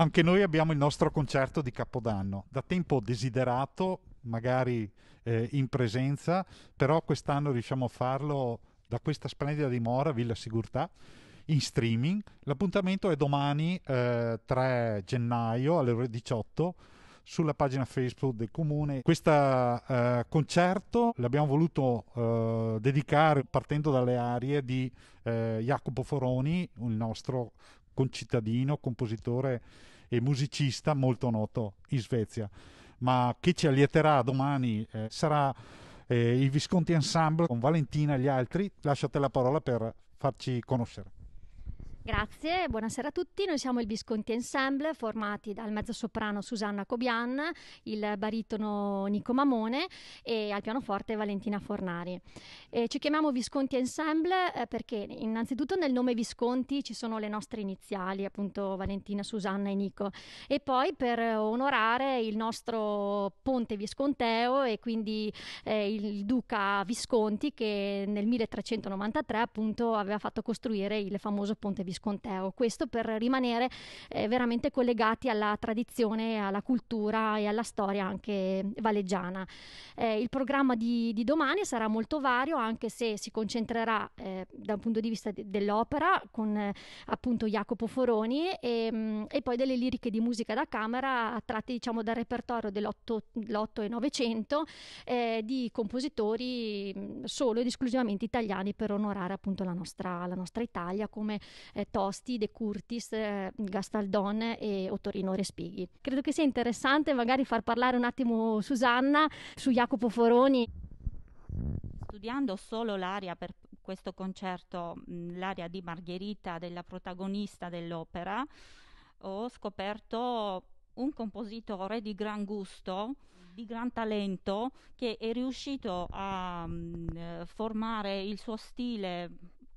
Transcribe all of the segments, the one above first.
Anche noi abbiamo il nostro concerto di Capodanno, da tempo desiderato, magari eh, in presenza, però quest'anno riusciamo a farlo da questa splendida dimora, Villa Sigurtà, in streaming. L'appuntamento è domani eh, 3 gennaio alle ore 18 sulla pagina Facebook del comune. Questo eh, concerto l'abbiamo voluto eh, dedicare partendo dalle arie di eh, Jacopo Foroni, il nostro concittadino, compositore e musicista molto noto in Svezia. Ma chi ci allieterà domani eh, sarà eh, il Visconti Ensemble con Valentina e gli altri. Lasciate la parola per farci conoscere. Grazie, buonasera a tutti. Noi siamo il Visconti Ensemble, formati dal mezzosoprano Susanna Cobian, il baritono Nico Mamone e al pianoforte Valentina Fornari. Eh, ci chiamiamo Visconti Ensemble eh, perché innanzitutto nel nome Visconti ci sono le nostre iniziali, appunto Valentina, Susanna e Nico, e poi per onorare il nostro ponte visconteo e quindi eh, il duca Visconti che nel 1393 appunto aveva fatto costruire il famoso ponte visconteo Visconteo. Questo per rimanere eh, veramente collegati alla tradizione, alla cultura e alla storia anche valeggiana. Eh, il programma di, di, domani sarà molto vario, anche se si concentrerà eh, un punto di vista de- dell'opera con eh, appunto Jacopo Foroni e, mh, mm, e, poi delle liriche di musica da camera tratte diciamo dal repertorio dell'Otto e Novecento eh, di compositori mh, mm, solo ed esclusivamente italiani per onorare appunto la nostra, la nostra Italia come eh, eh, Tosti, De Curtis, eh, Gastaldon e Ottorino Respighi. Credo che sia interessante magari far parlare un attimo Susanna su Jacopo Foroni. Studiando solo l'aria per questo concerto, mm, l'aria di Margherita, della protagonista dell'opera, ho scoperto un compositore di gran gusto, di gran talento, che è riuscito a mh, mm, eh, formare il suo stile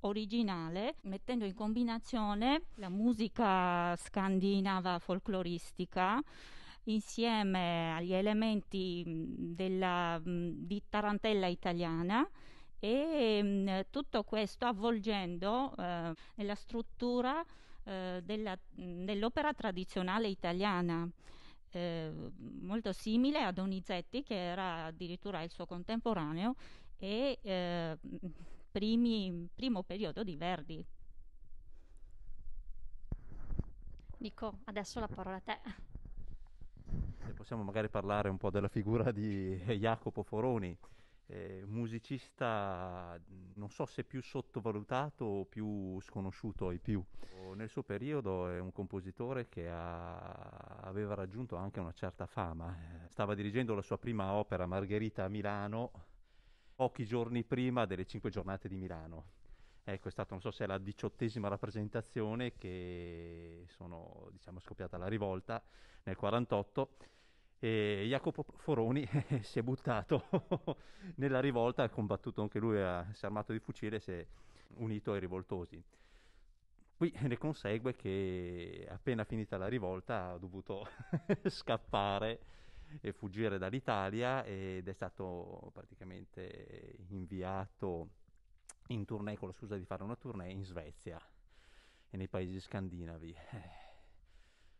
originale mettendo in combinazione la musica scandinava folcloristica insieme agli elementi mm, della, mm, di tarantella italiana e mm, tutto questo avvolgendo eh, nella struttura eh, della, dell'opera tradizionale italiana. Eh, molto simile a Donizetti che era addirittura il suo contemporaneo e eh, primi, primo periodo di Verdi. Nico, adesso la parola a te. Se possiamo magari parlare un po' della figura di Jacopo Foroni, eh, musicista non so se più sottovalutato o più sconosciuto ai più. Nel suo periodo è un compositore che ha, aveva raggiunto anche una certa fama. Stava dirigendo la sua prima opera, Margherita a Milano, pochi giorni prima delle cinque giornate di Milano. Ecco, è stata, non so se è la diciottesima rappresentazione che sono, diciamo, scoppiata la rivolta nel 48 e Jacopo Foroni si è buttato nella rivolta, ha combattuto anche lui, a, si è armato di fucile e si è unito ai rivoltosi. Qui ne consegue che appena finita la rivolta ha dovuto scappare e fuggire dall'Italia ed è stato praticamente inviato in tournée con la scusa di fare una tournée in Svezia e nei paesi scandinavi. Eh,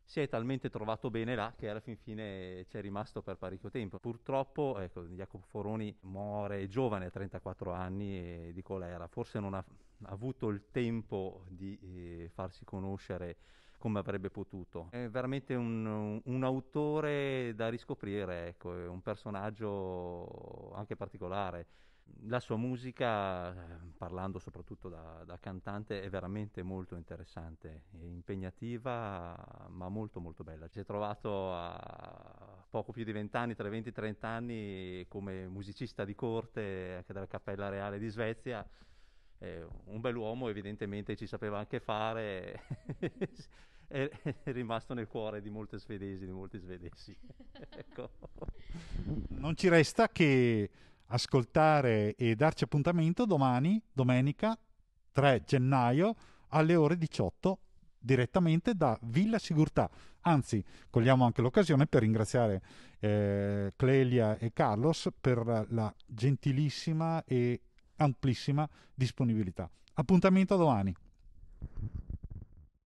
si è talmente trovato bene là che alla fin fine ci è rimasto per parecchio tempo. Purtroppo ecco, Jacopo Foroni muore giovane a 34 anni di colera, forse non ha, avuto il tempo di eh, farsi conoscere come avrebbe potuto. È veramente un, un autore da riscoprire, ecco, è un personaggio anche particolare. La sua musica, eh, parlando soprattutto da, da, cantante, è veramente molto interessante, è impegnativa ma molto molto bella. Si è trovato a poco più di vent'anni, tra i 20 e i 30 anni, come musicista di corte anche della Cappella Reale di Svezia. È un bell'uomo evidentemente ci sapeva anche fare. è, è, rimasto nel cuore di molte svedesi, di molti svedesi. ecco. Non ci resta che ascoltare e darci appuntamento domani, domenica 3 gennaio alle ore 18 direttamente da Villa Sigurtà. Anzi, cogliamo anche l'occasione per ringraziare eh, Clelia e Carlos per la gentilissima e amplissima disponibilità. Appuntamento domani.